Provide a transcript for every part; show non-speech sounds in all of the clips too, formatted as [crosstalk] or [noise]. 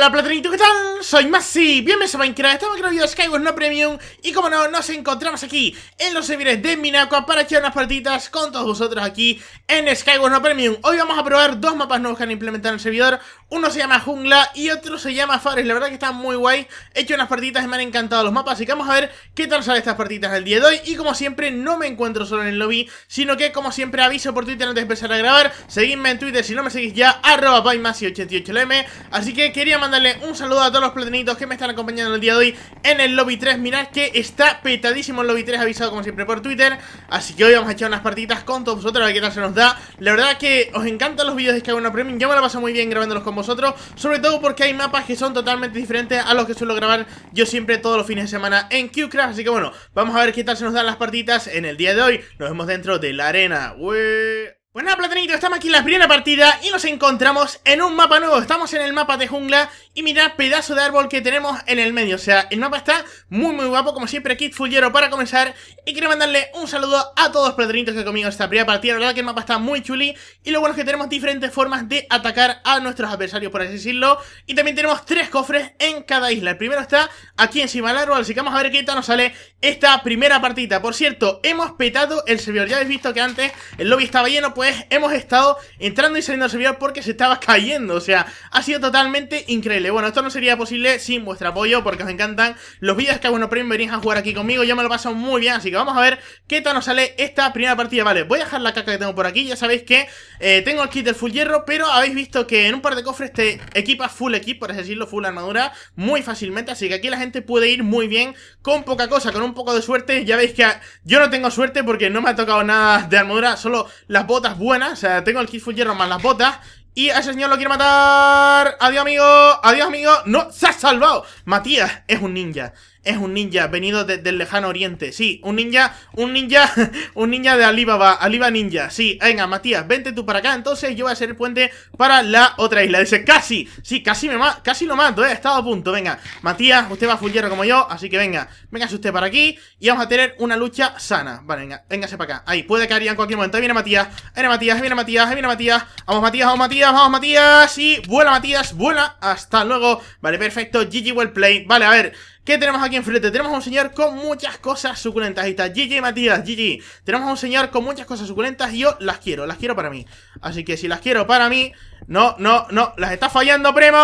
Hola platanitos, ¿qué tal? Soy Masi, bienvenidos a Minecraft, estamos en el video de Skyward No Premium Y como no, nos encontramos aquí en los servidores de Minaco para echar unas partidas con todos vosotros aquí en Skyward No Premium Hoy vamos a probar dos mapas nuevos que han implementado en el servidor Uno se llama Jungla y otro se llama Forest, la verdad que están muy guay He hecho unas partidas y me han encantado los mapas, así que vamos a ver qué tal salen estas partidas el día de hoy Y como siempre, no me encuentro solo en el lobby, sino que como siempre aviso por Twitter antes de empezar a grabar Seguidme en Twitter si no me seguís ya, arroba 88lm Así que quería mandar Darle un saludo a todos los platinitos que me están acompañando el día de hoy en el Lobby 3. Mirad que está petadísimo el Lobby 3, avisado como siempre por Twitter. Así que hoy vamos a echar unas partiditas con todos vosotros, a ver qué tal se nos da. La verdad que os encantan los vídeos de Skyrim Premium, yo me lo paso muy bien grabándolos con vosotros. Sobre todo porque hay mapas que son totalmente diferentes a los que suelo grabar yo siempre todos los fines de semana en Qcraft. Así que bueno, vamos a ver qué tal se nos dan las partiditas en el día de hoy. Nos vemos dentro de la arena. Weee pues nada, platanito, estamos aquí en la primera partida y nos encontramos en un mapa nuevo. Estamos en el mapa de jungla y mirad pedazo de árbol que tenemos en el medio. O sea, el mapa está muy muy guapo, como siempre, kit Fullero para comenzar. Y quiero mandarle un saludo a todos los platanitos que conmigo esta primera partida. La verdad que el mapa está muy chuli y lo bueno es que tenemos diferentes formas de atacar a nuestros adversarios, por así decirlo. Y también tenemos tres cofres en cada isla. El primero está aquí encima del árbol, así que vamos a ver qué tal nos sale esta primera partida. Por cierto, hemos petado el servidor. Ya habéis visto que antes el lobby estaba lleno pues hemos estado entrando y saliendo al servidor porque se estaba cayendo. O sea, ha sido totalmente increíble. Bueno, esto no sería posible sin vuestro apoyo porque os encantan los vídeos que hago en Prime Venís a jugar aquí conmigo, yo me lo paso muy bien. Así que vamos a ver qué tal nos sale esta primera partida. Vale, voy a dejar la caca que tengo por aquí. Ya sabéis que eh, tengo el kit del full hierro, pero habéis visto que en un par de cofres te equipas full equip, por así decirlo, full armadura, muy fácilmente. Así que aquí la gente puede ir muy bien con poca cosa, con un poco de suerte. Ya veis que yo no tengo suerte porque no me ha tocado nada de armadura, solo las botas buenas, o sea, tengo el kit full hierro más las botas y a ese señor lo quiere matar. Adiós, amigo. Adiós, amigo. No, se ha salvado. Matías es un ninja. Es un ninja venido de, del lejano oriente. Sí, un ninja, un ninja, [laughs] un ninja de Alibaba, Aliba Ninja. Sí, venga, Matías, vente tú para acá. Entonces yo voy a ser el puente para la otra isla. Dice, casi, sí, casi me casi lo mato, eh. Estado a punto, venga. Matías, usted va fullero como yo, así que venga. Véngase usted para aquí y vamos a tener una lucha sana. Vale, venga, véngase para acá. Ahí, puede caer ya en cualquier momento. Ahí viene Matías, ahí viene Matías, ahí viene Matías, ahí viene Matías. Vamos, Matías, vamos, Matías, vamos, Matías. Y vuela, Matías, vuela. Hasta luego. Vale, perfecto. GG, well play. Vale, a ver. ¿Qué tenemos aquí enfrente? Tenemos a un señor con muchas cosas suculentas. Ahí está, GG Matías, GG. Tenemos a un señor con muchas cosas suculentas y yo las quiero, las quiero para mí. Así que si las quiero para mí... No, no, no, las está fallando, primo.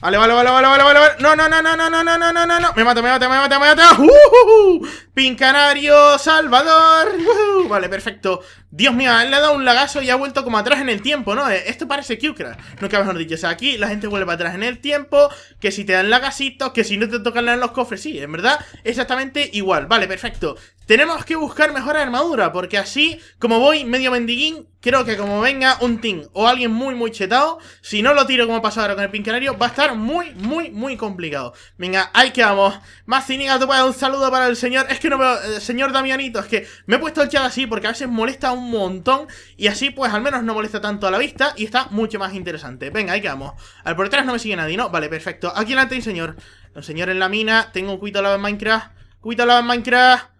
Vale, vale, vale, vale, vale, vale, No, no, no, no, no, no, no, no, no, no, no. Me mato, me mato, me mato, me mato. Uh, uh, uh, uh! Pin Salvador. Uh, vale, perfecto. Dios mío, le ha dado un lagazo y ha vuelto como atrás en el tiempo, ¿no? Eh, esto parece Q-Crash. No que mejor dicho. O sea, aquí la gente vuelve para atrás en el tiempo. Que si te dan lagacitos, que si no te tocan en los cofres. Sí, en verdad, exactamente igual. Vale, perfecto. Tenemos que buscar mejor armadura, porque así, como voy medio mendiguín, creo que como venga un team o alguien muy, muy chetado, si no lo tiro como pasó ahora con el pincanario va a estar muy, muy, muy complicado. Venga, ahí quedamos. Más cínica, un saludo para el señor. Es que no veo, eh, señor Damianito, es que me he puesto el chat así porque a veces molesta un montón. Y así, pues al menos no molesta tanto a la vista y está mucho más interesante. Venga, ahí vamos Al por detrás no me sigue nadie, ¿no? Vale, perfecto. Aquí en la señor. El señor en la mina. Tengo un cuito lava en Minecraft. Cuito la en Minecraft.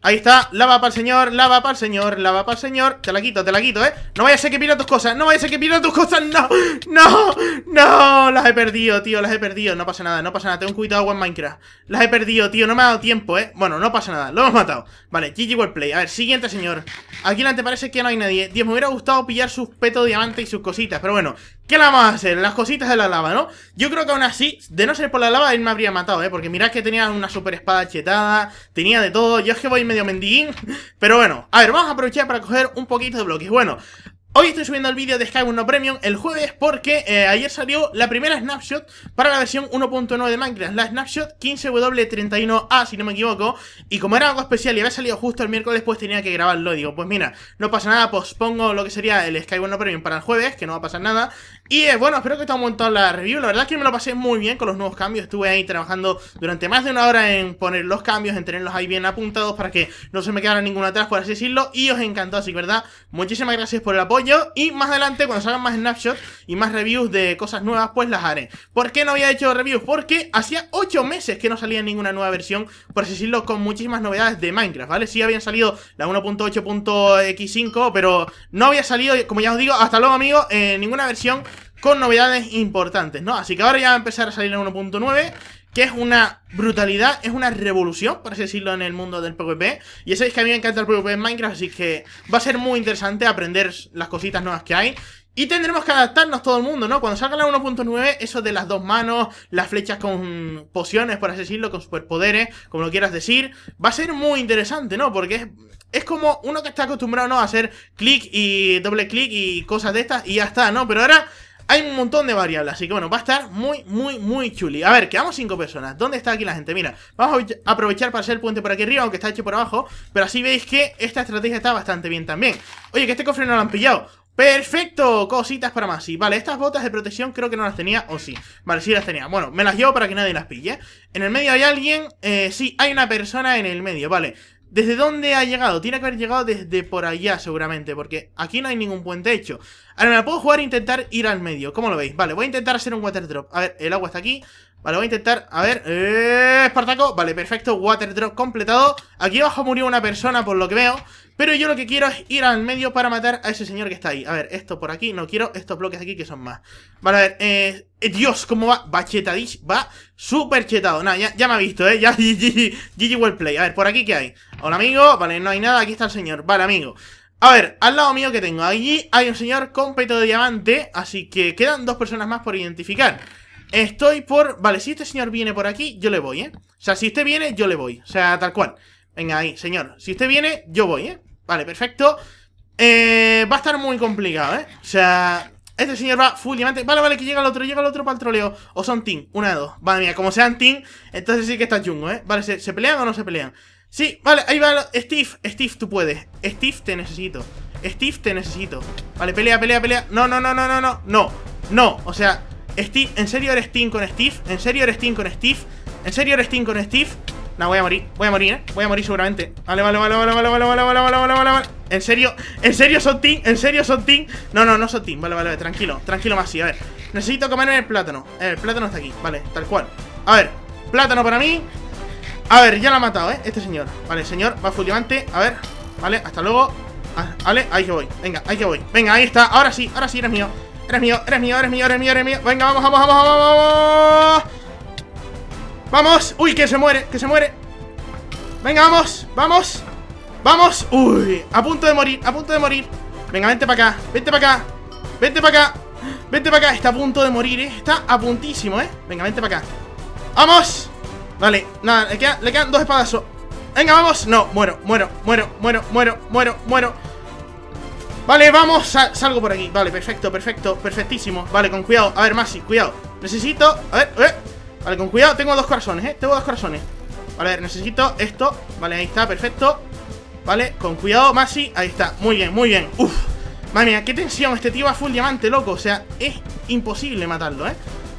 Ahí está, lava para el señor, lava para el señor, lava para el señor Te la quito, te la quito, ¿eh? No vaya a ser que pierda tus cosas, no vaya a ser que pierda tus cosas No, no, no Las he perdido, tío, las he perdido No pasa nada, no pasa nada, tengo un cuidado en Minecraft Las he perdido, tío, no me ha dado tiempo, ¿eh? Bueno, no pasa nada, lo hemos matado Vale, GG Worldplay, a ver, siguiente señor Aquí te parece que no hay nadie Dios, me hubiera gustado pillar sus petos de diamante y sus cositas Pero bueno, ¿Qué la vamos a hacer? Las cositas de la lava, ¿no? Yo creo que aún así, de no ser por la lava, él me habría matado, ¿eh? Porque mirad que tenía una super espada chetada, tenía de todo. Yo es que voy medio mendigín. [laughs] Pero bueno, a ver, vamos a aprovechar para coger un poquito de bloques. Bueno, Hoy estoy subiendo el vídeo de Sky No Premium el jueves porque eh, ayer salió la primera snapshot para la versión 1.9 de Minecraft, la snapshot 15W31A si no me equivoco, y como era algo especial y había salido justo el miércoles pues tenía que grabarlo, digo pues mira, no pasa nada, pospongo lo que sería el Sky No Premium para el jueves, que no va a pasar nada, y eh, bueno, espero que esté haya montado la review. La verdad es que me lo pasé muy bien con los nuevos cambios. Estuve ahí trabajando durante más de una hora en poner los cambios, en tenerlos ahí bien apuntados para que no se me quedara ninguna atrás, por así decirlo. Y os encantó, así que verdad, muchísimas gracias por el apoyo. Y más adelante, cuando salgan más snapshots y más reviews de cosas nuevas, pues las haré. ¿Por qué no había hecho reviews? Porque hacía 8 meses que no salía ninguna nueva versión, por así decirlo, con muchísimas novedades de Minecraft, ¿vale? Sí habían salido la 1.8.x5, pero no había salido, como ya os digo, hasta luego amigos, en eh, ninguna versión con novedades importantes, ¿no? Así que ahora ya va a empezar a salir el 1.9, que es una brutalidad, es una revolución, por así decirlo, en el mundo del PvP. Y ya sabéis que a mí me encanta el PvP en Minecraft, así que va a ser muy interesante aprender las cositas nuevas que hay. Y tendremos que adaptarnos todo el mundo, ¿no? Cuando salga la 1.9, eso de las dos manos, las flechas con pociones, por así decirlo, con superpoderes, como lo quieras decir, va a ser muy interesante, ¿no? Porque es, es como uno que está acostumbrado, ¿no? A hacer clic y doble clic y cosas de estas y ya está, ¿no? Pero ahora hay un montón de variables, así que bueno, va a estar muy, muy, muy chuli. A ver, quedamos cinco personas. ¿Dónde está aquí la gente? Mira, vamos a aprovechar para hacer el puente por aquí arriba, aunque está hecho por abajo. Pero así veis que esta estrategia está bastante bien también. Oye, que este cofre no lo han pillado. ¡Perfecto! Cositas para más. Sí, vale, estas botas de protección creo que no las tenía, o sí. Vale, sí las tenía. Bueno, me las llevo para que nadie las pille. En el medio hay alguien. Eh, sí, hay una persona en el medio, vale. ¿Desde dónde ha llegado? Tiene que haber llegado desde por allá seguramente, porque aquí no hay ningún puente hecho. Ahora me la puedo jugar e intentar ir al medio, ¿cómo lo veis? Vale, voy a intentar hacer un water drop. A ver, el agua está aquí, Vale, voy a intentar, a ver eh, Espartaco, vale, perfecto, water drop completado Aquí abajo murió una persona por lo que veo Pero yo lo que quiero es ir al medio Para matar a ese señor que está ahí A ver, esto por aquí, no quiero estos bloques aquí que son más Vale, a ver, eh, eh Dios, cómo va Va va súper chetado Nada, ya, me ha visto, eh, ya GG [laughs] well play, a ver, por aquí qué hay Hola amigo, vale, no hay nada, aquí está el señor Vale amigo, a ver, al lado mío que tengo Allí hay un señor con peto de diamante Así que quedan dos personas más por identificar Estoy por... Vale, si este señor viene por aquí, yo le voy, ¿eh? O sea, si este viene, yo le voy. O sea, tal cual. Venga, ahí, señor. Si este viene, yo voy, ¿eh? Vale, perfecto. Eh, va a estar muy complicado, ¿eh? O sea... Este señor va full diamante. Vale, vale, que llega el otro, llega el otro para el troleo. O son team, una de dos. Vale, mía, como sean team, entonces sí que está chungo, ¿eh? Vale, ¿se, ¿se pelean o no se pelean? Sí, vale, ahí va Steve, Steve, tú puedes. Steve, te necesito. Steve, te necesito. Vale, pelea, pelea, pelea. No, no, no, no, no, no, no, no. O sea, Steve, ¿en serio eres Team con Steve? ¿En serio eres Team con Steve? ¿En serio eres Team con Steve? No, voy a morir, voy a morir, ¿eh? Voy a morir seguramente Vale, vale, vale, vale, vale, vale, vale, vale, vale, vale, ¿En serio? ¿En serio son team? ¿En serio son team? No, no, no son team, vale, vale, vale, tranquilo, tranquilo sí. a ver Necesito comer el plátano eh, El plátano está aquí, vale, tal cual A ver, plátano para mí A ver, ya lo ha matado, ¿eh? Este señor Vale, señor, va full a ver Vale, hasta luego ah, Vale, ahí que voy, venga, ahí que voy Venga, ahí está, ahora sí, ahora sí eres mío Eres mío, eres mío, eres mío, eres mío, eres mío. Venga, vamos, vamos, vamos, vamos, vamos. Uy, que se muere, que se muere. Venga, vamos, vamos. Vamos. Uy, a punto de morir, a punto de morir. Venga, vente para acá, vente para acá. Vente para acá. Vente para acá. Está a punto de morir, ¿eh? Está a puntísimo, ¿eh? Venga, vente para acá. ¡Vamos! Vale, nada, le, quedan, le dos espadazos. Venga, vamos. No, muero, muero, muero, muero, muero, muero, muero. Vale, vamos, salgo por aquí Vale, perfecto, perfecto, perfectísimo Vale, con cuidado, a ver, Masi, cuidado Necesito, a ver, a Vale, con cuidado, tengo dos corazones, eh, tengo dos corazones Vale, a ver, necesito esto Vale, ahí está, perfecto Vale, con cuidado, Masi, ahí está, muy bien, muy bien Uf, madre mía, qué tensión Este tío va full diamante, loco, o sea Es imposible matarlo, eh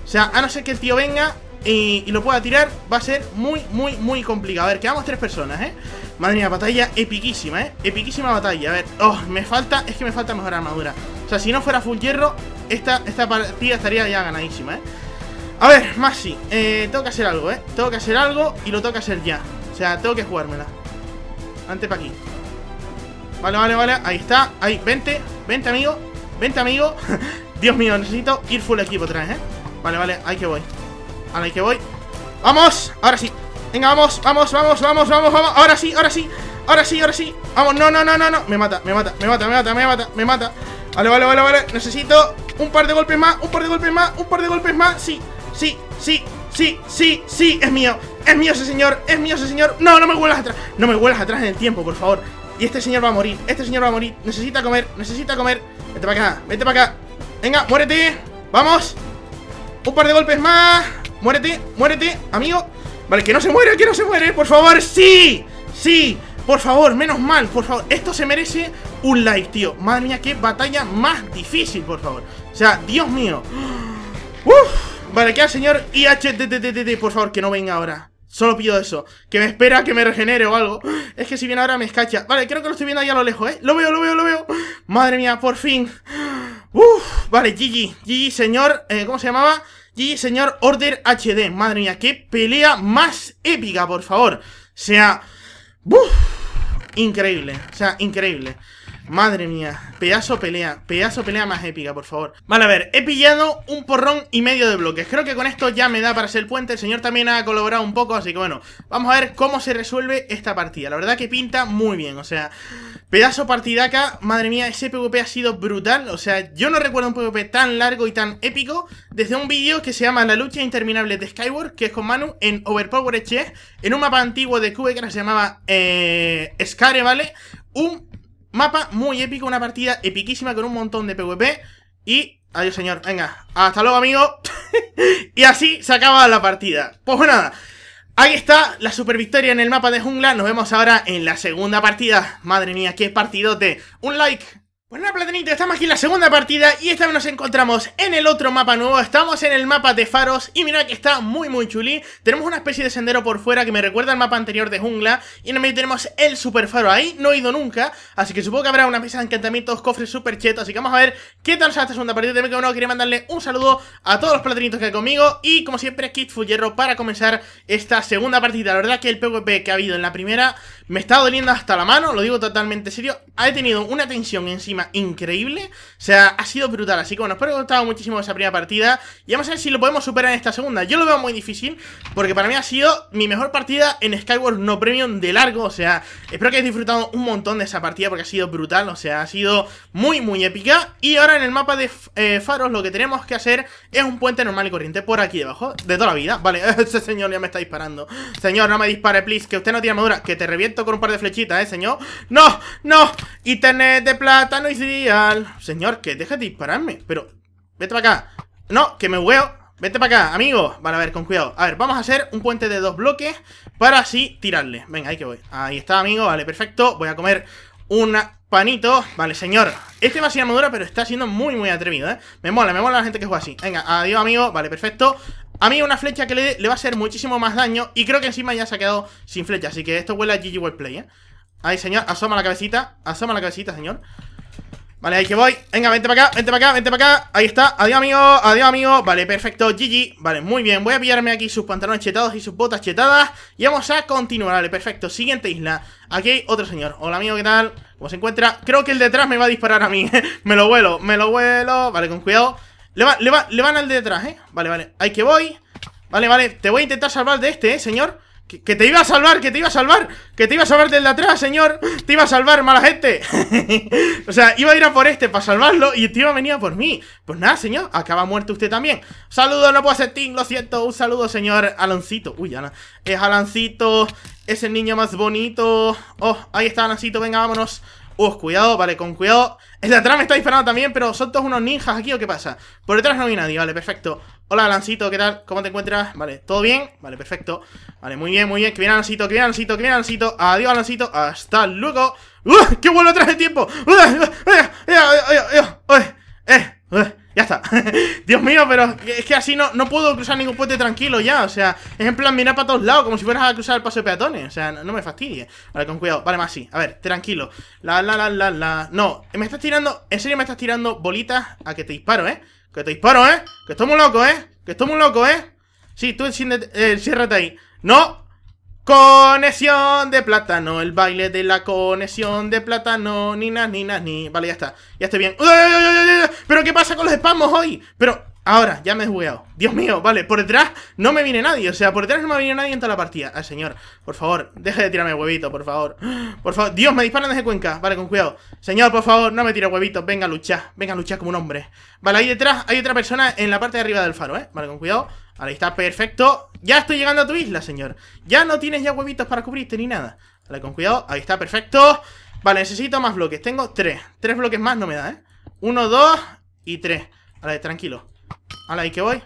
o sea, a no ser que el tío venga y, lo pueda tirar, va a ser muy, muy, muy complicado. A ver, quedamos tres personas, ¿eh? Madre mía, batalla epiquísima, ¿eh? Epiquísima batalla. A ver, oh, me falta, es que me falta mejor armadura. O sea, si no fuera full hierro, esta, esta partida estaría ya ganadísima, ¿eh? A ver, sí eh, tengo que hacer algo, ¿eh? Tengo que hacer algo y lo tengo que hacer ya. O sea, tengo que jugármela. Antes para aquí. Vale, vale, vale, ahí está. Ahí, vente, vente, amigo. Vente, amigo. [laughs] Dios mío, necesito ir full equipo atrás ¿eh? Vale, vale, ahí que voy. A la que voy ¡Vamos! Ahora sí Venga, vamos, vamos, vamos, vamos, vamos, vamos Ahora sí, ahora sí Ahora sí, ahora sí Vamos, no, no, no, no, no Me mata, me mata, me mata, me mata, me mata, me mata Vale, vale, vale, vale Necesito un par de golpes más Un par de golpes más Un par de golpes más Sí, sí, sí, sí, sí, sí Es mío Es mío ese señor Es mío ese señor No, no me vuelas atrás No me vuelas atrás en el tiempo, por favor Y este señor va a morir Este señor va a morir Necesita comer Necesita comer Vete para acá Vete para acá Venga, muérete Vamos Un par de golpes más Muérete, muérete, amigo Vale, que no se muere, que no se muere, por favor ¡Sí! ¡Sí! Por favor, menos mal, por favor Esto se merece un like, tío Madre mía, qué batalla más difícil, por favor O sea, Dios mío Uf. Vale, al señor IHTTTT Por favor, que no venga ahora Solo pido eso, que me espera que me regenere o algo Es que si viene ahora me escacha Vale, creo que lo estoy viendo ahí a lo lejos, ¿eh? Lo veo, lo veo, lo veo Madre mía, por fin vale, GG, GG señor, eh, ¿cómo se llamaba? Y señor Order HD, madre mía, qué pelea más épica, por favor. O sea, increíble, o sea, increíble. Madre mía, pedazo pelea, pedazo pelea más épica, por favor Vale, a ver, he pillado un porrón y medio de bloques Creo que con esto ya me da para hacer el puente El señor también ha colaborado un poco, así que bueno Vamos a ver cómo se resuelve esta partida La verdad que pinta muy bien, o sea Pedazo partidaca, madre mía, ese PvP ha sido brutal O sea, yo no recuerdo un PvP tan largo y tan épico Desde un vídeo que se llama La lucha interminable de Skyward Que es con Manu en Overpower Chess En un mapa antiguo de Cube que se llamaba eh, Scare, ¿vale? Un mapa muy épico, una partida epiquísima con un montón de PvP. Y adiós, señor. Venga, hasta luego, amigo. [laughs] y así se acaba la partida. Pues nada. Ahí está la super victoria en el mapa de jungla. Nos vemos ahora en la segunda partida. Madre mía, qué partidote. Un like, bueno, pues nada, estamos aquí en la segunda partida y esta vez nos encontramos en el otro mapa nuevo, estamos en el mapa de faros y mira que está muy muy chulí, tenemos una especie de sendero por fuera que me recuerda al mapa anterior de jungla y en medio tenemos el super faro ahí, no he ido nunca, así que supongo que habrá una mesa de encantamientos, cofres super chetos, así que vamos a ver qué tal sale esta segunda partida, también que uno quería mandarle un saludo a todos los platanitos que hay conmigo y como siempre Kit Hierro, para comenzar esta segunda partida, la verdad que el PvP que ha habido en la primera me está doliendo hasta la mano, lo digo totalmente serio, he tenido una tensión encima increíble. O sea, ha sido brutal. Así que bueno, espero que os haya gustado muchísimo esa primera partida. Y vamos a ver si lo podemos superar en esta segunda. Yo lo veo muy difícil porque para mí ha sido mi mejor partida en Skyward No Premium de largo. O sea, espero que hayáis disfrutado un montón de esa partida porque ha sido brutal. O sea, ha sido muy, muy épica. Y ahora en el mapa de faros eh, lo que tenemos que hacer es un puente normal y corriente por aquí debajo. De toda la vida. Vale, [laughs] ese señor ya me está disparando. Señor, no me dispare, please, que usted no tiene armadura. Que te reviento con un par de flechitas, eh, señor. No, no. Y de plátano Señor, que déjate dispararme. Pero, vete para acá. No, que me hueo. Vete para acá, amigo. Vale, a ver, con cuidado. A ver, vamos a hacer un puente de dos bloques para así tirarle. Venga, ahí que voy. Ahí está, amigo. Vale, perfecto. Voy a comer un panito. Vale, señor. Este va ser armadura, pero está siendo muy, muy atrevido, ¿eh? Me mola, me mola la gente que juega así. Venga, adiós, amigo. Vale, perfecto. A mí una flecha que le, le va a hacer muchísimo más daño Y creo que encima ya se ha quedado sin flecha Así que esto huele a GG Play, ¿eh? Ahí, señor, asoma la cabecita Asoma la cabecita, señor Vale, ahí que voy Venga, vente para acá, vente para acá, vente para acá Ahí está, adiós amigo, adiós amigo Vale, perfecto, GG Vale, muy bien, voy a pillarme aquí sus pantalones chetados y sus botas chetadas Y vamos a continuar, vale, perfecto Siguiente isla, aquí hay otro señor Hola amigo, ¿qué tal? ¿Cómo se encuentra? Creo que el detrás me va a disparar a mí [laughs] Me lo vuelo, me lo vuelo Vale, con cuidado le, va, le, le van al de detrás, ¿eh? Vale, vale, ahí que voy Vale, vale, te voy a intentar salvar de este, ¿eh, señor? Que, te iba a salvar, que te iba a salvar Que te iba a salvar desde atrás, señor Te iba a salvar, mala gente [laughs] O sea, iba a ir a por este para salvarlo Y te iba a venir a por mí Pues nada, señor, acaba muerto usted también Saludos, no puedo ser ting, lo siento Un saludo, señor Aloncito, Uy, Ana Es Alancito, es el niño más bonito Oh, ahí está Alancito, venga, vámonos Uf, cuidado, vale, con cuidado. El de atrás me está disparando también, pero ¿son todos unos ninjas aquí o qué pasa? Por detrás no hay nadie, vale, perfecto. Hola, Lancito, ¿qué tal? ¿Cómo te encuentras? Vale, ¿todo bien? Vale, perfecto. Vale, muy bien, muy bien. Que viene Lancito, que viene Lancito, que viene Lancito. Adiós, Lancito. Hasta luego. ¡Uf! ¡Qué vuelo atrás de tiempo! ¡Uf! ¡Uf! ¡Uf! ¡Uf! ¡Uf! ¡Uf! ¡Uf! Ya está. [laughs] Dios mío, pero es que así no, no puedo cruzar ningún puente tranquilo ya. O sea, es en plan mirar para todos lados, como si fueras a cruzar el paso de peatones. O sea, no, me fastidie. Vale, con cuidado. Vale, más sí. A ver, tranquilo. La, la, la, la, la. No, me estás tirando. En serio, me estás tirando bolitas a que te disparo, ¿eh? Que te disparo, ¿eh? Que estoy muy loco, ¿eh? Que estoy muy loco, ¿eh? Sí, tú enciérrate eh, ahí. No, Conexión de plátano, el baile de la conexión de plátano, ni na, ni na, ni. Vale, ya está, ya estoy bien. ¿Pero qué pasa con los spamos hoy? Pero ahora, ya me he jugueado Dios mío, vale, por detrás no me viene nadie. O sea, por detrás no me viene nadie en toda la partida. Al señor, por favor, deje de tirarme huevito, por favor. Por favor, Dios, me disparan desde Cuenca. Vale, con cuidado. Señor, por favor, no me tire huevitos. Venga a luchar, venga a luchar como un hombre. Vale, ahí detrás hay otra persona en la parte de arriba del faro, ¿eh? Vale, con cuidado. Ahí está, perfecto. Ya estoy llegando a tu isla, señor. Ya no tienes ya huevitos para cubrirte ni nada. Vale, con cuidado. Ahí está, perfecto. Vale, necesito más bloques. Tengo tres. Tres bloques más no me da, ¿eh? Uno, dos y tres. Vale, tranquilo. Vale, ahí que voy.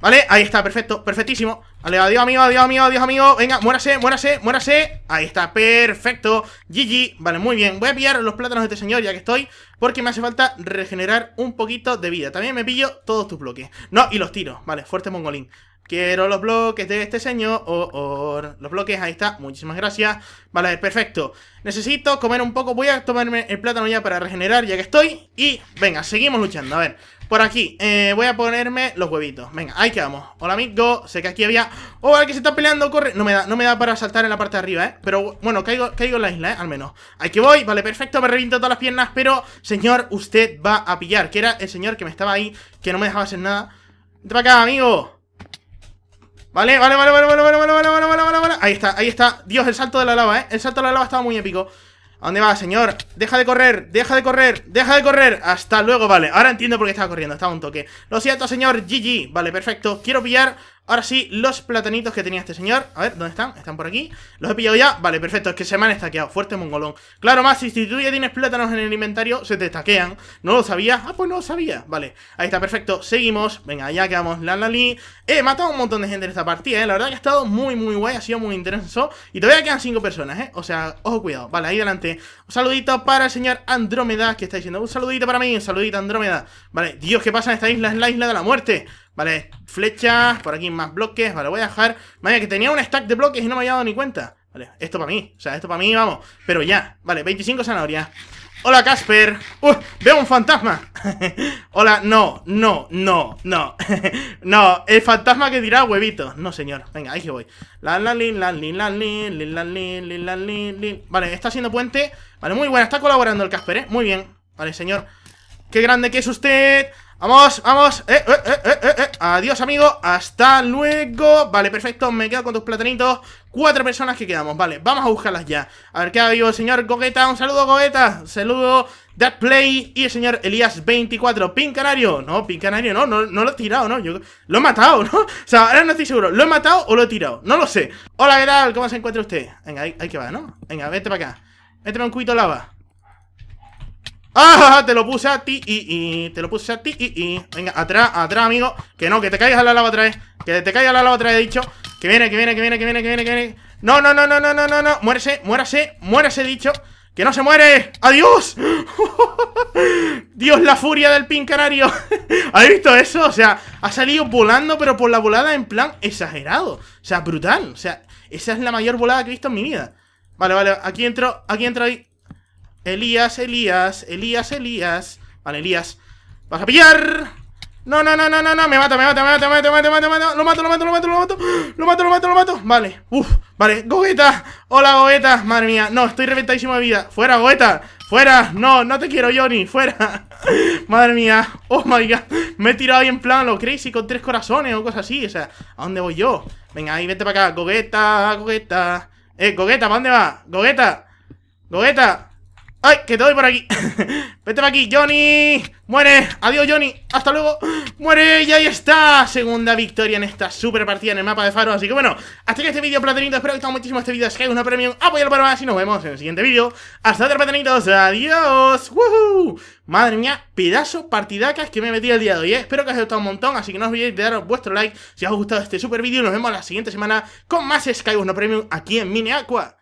Vale, ahí está, perfecto. Perfectísimo. Vale, adiós amigo, adiós amigo, adiós amigo Venga, muérase, muérase, muérase Ahí está, perfecto GG, vale, muy bien Voy a pillar los plátanos de este señor ya que estoy Porque me hace falta regenerar un poquito de vida También me pillo todos tus bloques No, y los tiro, vale, fuerte mongolín Quiero los bloques de este señor. Oh, oh. Los bloques, ahí está. Muchísimas gracias. Vale, perfecto. Necesito comer un poco. Voy a tomarme el plátano ya para regenerar, ya que estoy. Y venga, seguimos luchando. A ver, por aquí. Eh, voy a ponerme los huevitos. Venga, ahí que vamos, Hola, amigo. Sé que aquí había... ¡Oh, el que se está peleando! ¡Corre! No me da, no me da para saltar en la parte de arriba, ¿eh? Pero bueno, caigo, caigo en la isla, ¿eh? Al menos. que voy. Vale, perfecto. Me reviento todas las piernas. Pero, señor, usted va a pillar. Que era el señor que me estaba ahí, que no me dejaba hacer nada. Vente para acá, amigo. Vale, vale, vale, vale, vale, vale, vale, vale, vale, vale, vale, Ahí está, ahí está. Dios, el salto de la lava, ¿eh? El salto de la lava estaba muy épico. ¿A dónde va, señor? Deja de correr, deja de correr, deja de correr. Hasta luego, vale. Ahora entiendo por qué estaba corriendo, estaba un toque. Lo siento, señor. GG. Vale, perfecto. Quiero pillar Ahora sí, los platanitos que tenía este señor A ver, ¿dónde están? Están por aquí ¿Los he pillado ya? Vale, perfecto, es que se me han estaqueado Fuerte mongolón Claro, más, si tú ya tienes plátanos en el inventario Se te estaquean ¿No lo sabía Ah, pues no lo sabía Vale, ahí está, perfecto Seguimos Venga, ya quedamos la lali eh, He matado un montón de gente en esta partida, ¿eh? La verdad que ha estado muy, muy guay Ha sido muy intenso Y todavía quedan cinco personas, ¿eh? O sea, ojo, cuidado Vale, ahí delante Un saludito para el señor Andrómeda Que está diciendo Un saludito para mí Un saludito, Andrómeda Vale, Dios, ¿qué pasa en esta isla? Es la isla de la muerte Vale, flechas, por aquí más bloques, vale, voy a dejar... Vaya, que tenía un stack de bloques y no me había dado ni cuenta. Vale, esto para mí, o sea, esto para mí, vamos. Pero ya, vale, 25 zanahorias. Hola, Casper. ¡Uh! ¡Veo un fantasma! [laughs] Hola, no, no, no, no. [laughs] no, el fantasma que dirá huevito. No, señor. Venga, ahí que voy. La, la, lin, la, lin, la, lin, lin, la, lin, Vale, está haciendo puente. Vale, muy buena. Está colaborando el Casper, ¿eh? Muy bien. Vale, señor. ¡Qué grande que es usted! Vamos, vamos eh eh eh, eh, eh, eh, Adiós, amigo, hasta luego Vale, perfecto, me quedo con tus platanitos Cuatro personas que quedamos, vale, vamos a buscarlas ya A ver qué ha habido señor Gogeta Un saludo, Gogeta, saludo That Play y el señor Elías24 Pin Canario, no, Pin Canario no, no, no lo he tirado, no, yo lo he matado, ¿no? [laughs] O sea, ahora no estoy seguro, ¿lo he matado o lo he tirado? No lo sé, hola, ¿qué tal? ¿Cómo se encuentra usted? Venga, ahí, que va, ¿no? Venga, vete para acá Méteme un cuito lava ¡Ah! Te lo puse a ti y, y te lo puse a ti y, y. Venga, atrás, atrás, amigo. Que no, que te caigas a la lava otra vez. Que te caigas a la lava otra vez, he dicho. Que viene, que viene, que viene, que viene, que viene, que viene. No, no, no, no, no, no, no, no. muérese, muérase, muérase, he dicho. ¡Que no se muere! ¡Adiós! [laughs] ¡Dios, la furia del pin canario! [laughs] ¿Habéis visto eso? O sea, ha salido volando, pero por la volada en plan exagerado. O sea, brutal. O sea, esa es la mayor volada que he visto en mi vida. Vale, vale, aquí entro, aquí entro ahí. Elías, Elías, Elías, Elías. Vale, Elías. Vas a pillar. No, no, no, no, no, no. Me mata, me mata, me mata, me mata, me mata, me mata. Lo mato, lo mato, lo mato, lo mato. [gasps] Lo mato, lo mato, lo mato. Vale. Uf, vale. Gogeta. Hola, Gogeta. Madre mía. No, estoy reventadísimo de vida. Fuera, Gogeta. Fuera. No, no te quiero, Johnny. Fuera. [laughs] Madre mía. Oh, my God. Me he tirado ahí en plan lo crazy con tres corazones o cosas así. O sea, ¿a dónde voy yo? Venga, ahí vete para acá. Gogeta, Gogeta. Eh, Gogeta, ¿para dónde va? Gogeta. Gogeta. ¡Ay! ¡Que te doy por aquí! [coughs] ¡Vete por aquí, Johnny! ¡Muere! ¡Adiós, Johnny! ¡Hasta luego! ¡Muere! ¡Y ahí está! Segunda victoria en esta super partida en el mapa de Faro Así que bueno, hasta aquí este vídeo, Platanito. Espero que os haya muchísimo este vídeo de que hay una premium, Apoyalo para más Y nos vemos en el siguiente vídeo ¡Hasta otra, platanitos. ¡Adiós! ¡Woohoo! Madre mía, pedazo partidacas que me he metido el día de hoy, eh. Espero que os haya gustado un montón, así que no os olvidéis de daros vuestro like si os ha gustado este super vídeo. Nos vemos la siguiente semana con más Sky no Premium aquí en Mini Aqua.